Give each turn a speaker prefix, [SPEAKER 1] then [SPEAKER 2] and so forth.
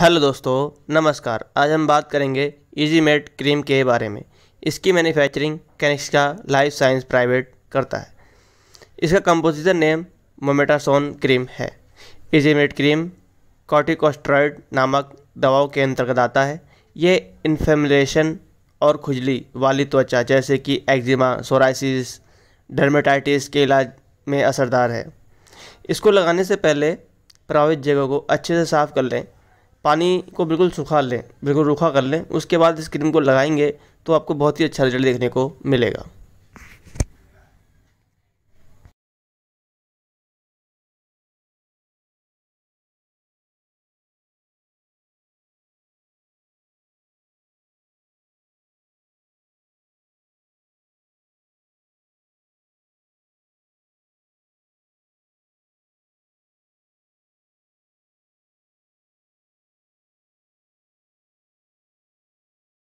[SPEAKER 1] hello दोस्तों नमस्कार आज हम बात करेंगे इजी मेट क्रीम के बारे में इसकी manufacturing Kanishka life science private करता है इसका कंपोजिशन नेम मोमेटासोन क्रीम है इजी मेट क्रीम कॉटिकोस्ट्रॉयड नामक दवाओं के अंतर्गत आता है ये इन्फेमलेशन और खुजली वाली त्वचा जैसे कि एक्जिमा सोराइसिस डर्मेटाइटिस के इलाज में असरदार है इसको लगाने से पहले प्रभावित जगह को अच्छे से साफ कर लें पानी को बिल्कुल सूखा लें बिल्कुल रूखा कर लें उसके बाद इस क्रीम को लगाएंगे तो आपको बहुत ही अच्छा रिजल्ट देखने को मिलेगा